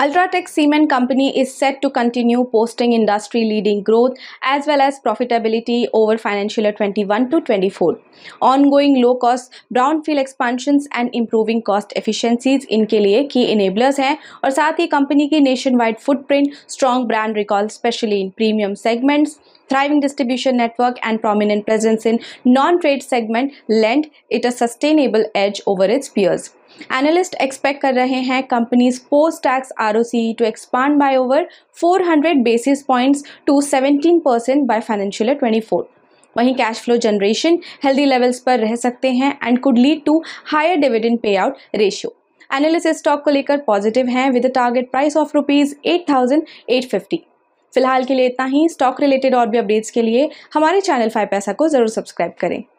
Ultratech Cement Company is set to continue posting industry-leading growth as well as profitability over financial year 21 to 24. Ongoing low-cost brownfield expansions and improving cost efficiencies इनके liye key enablers hain aur sath hi company ki nationwide footprint strong brand recall especially in premium segments thriving distribution network and prominent presence in non-trade segment lend it a sustainable edge over its peers. Analyst expect कर रहे हैं companies post tax are to expand by over 400 basis points to 17 percent by financial twenty four वहीं cash flow generation healthy levels पर रह सकते हैं and could lead to higher dividend payout ratio analyst stock को लेकर positive हैं with target price of rupees eight thousand eight fifty फिलहाल के लिए इतना ही स्टॉक रिलेटेड और भी अपडेट्स के लिए हमारे चैनल फाइव पैसा को ज़रूर सब्सक्राइब करें